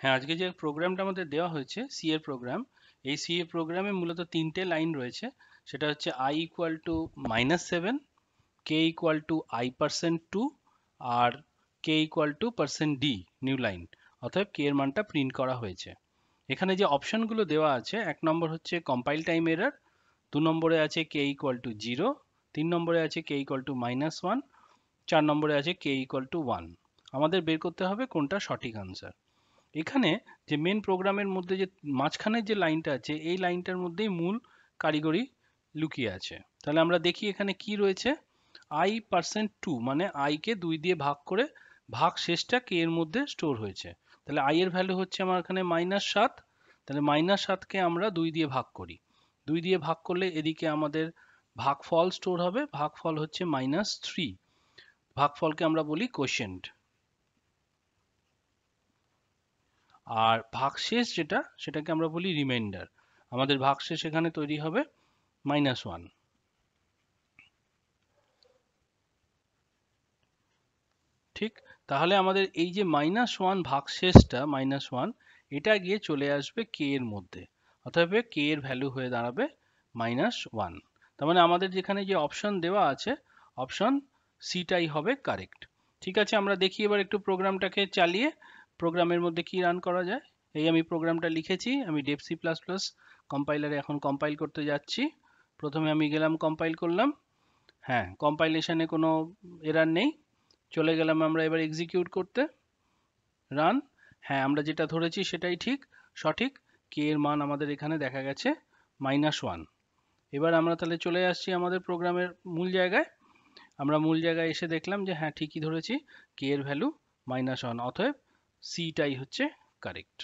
হ্যাঁ আজকে যে প্রোগ্রামটা আমাদের দেওয়া হয়েছে সি এর প্রোগ্রাম এই সি এ প্রোগ্রামে মূলত তিনটে লাইন রয়েছে সেটা হচ্ছে I equal to minus seven K equal to I percent to R K equal to percent D new line অতএব কে এর মানটা প্রিন্ট করা হয়েছে এখানে যে অপশনগুলো দেওয়া আছে এক নম্বর হচ্ছে কম্পাইল টাইম এরার দু নম্বরে আছে কে ইকুয়াল টু জিরো তিন নম্বরে আছে K equal to minus one চার নম্বরে আছে কে ইকুয়াল টু ওয়ান আমাদের বের করতে হবে কোনটা সঠিক আনসার এখানে যে মেন প্রোগ্রামের মধ্যে যে মাঝখানের যে লাইনটা আছে এই লাইনটার মধ্যেই মূল কারিগরি লুকিয়ে আছে তাহলে আমরা দেখি এখানে কি রয়েছে আই পার্সেন্ট টু মানে আইকে দুই দিয়ে ভাগ করে ভাগ শেষটা কে এর মধ্যে স্টোর হয়েছে তাহলে আই এর ভ্যালু হচ্ছে আমার এখানে মাইনাস সাত তাহলে মাইনাস সাতকে আমরা দুই দিয়ে ভাগ করি দুই দিয়ে ভাগ করলে এদিকে আমাদের ভাগফল স্টোর হবে ভাগফল হচ্ছে মাইনাস থ্রি ভাগফলকে আমরা বলি কোশেন্ট আর ভাগশেষ যেটা সেটাকে আমরা বলি রিমাইন্ডার আমাদের ভাগশেষ এখানে তৈরি হবে মাইনাস ওয়ান ঠিক তাহলে আমাদের এই যে মাইনাস ওয়ান ভাগশেষটা মাইনাস ওয়ান এটা গিয়ে চলে আসবে কে এর মধ্যে অতএব কে এর ভ্যালু হয়ে দাঁড়াবে মাইনাস ওয়ান তার মানে আমাদের যেখানে যে অপশন দেওয়া আছে অপশন সিটাই হবে কারেক্ট ঠিক আছে আমরা দেখি এবার একটু প্রোগ্রামটাকে চালিয়ে প্রোগ্রামের মধ্যে কি রান করা যায় এই আমি প্রোগ্রামটা লিখেছি আমি ডেপ প্লাস প্লাস কম্পাইলারে এখন কম্পাইল করতে যাচ্ছি প্রথমে আমি গেলাম কম্পাইল করলাম হ্যাঁ কম্পাইলেশানে কোনো এরার নেই চলে গেলাম আমরা এবার এক্সিকিউট করতে রান হ্যাঁ আমরা যেটা ধরেছি সেটাই ঠিক সঠিক কে এর মান আমাদের এখানে দেখা গেছে মাইনাস ওয়ান এবার আমরা তাহলে চলে আসছি আমাদের প্রোগ্রামের মূল জায়গায় আমরা মূল জায়গায় এসে দেখলাম যে হ্যাঁ ঠিকই ধরেছি কে এর ভ্যালু মাইনাস ওয়ান অতএব সিটাই হচ্ছে কারেক্ট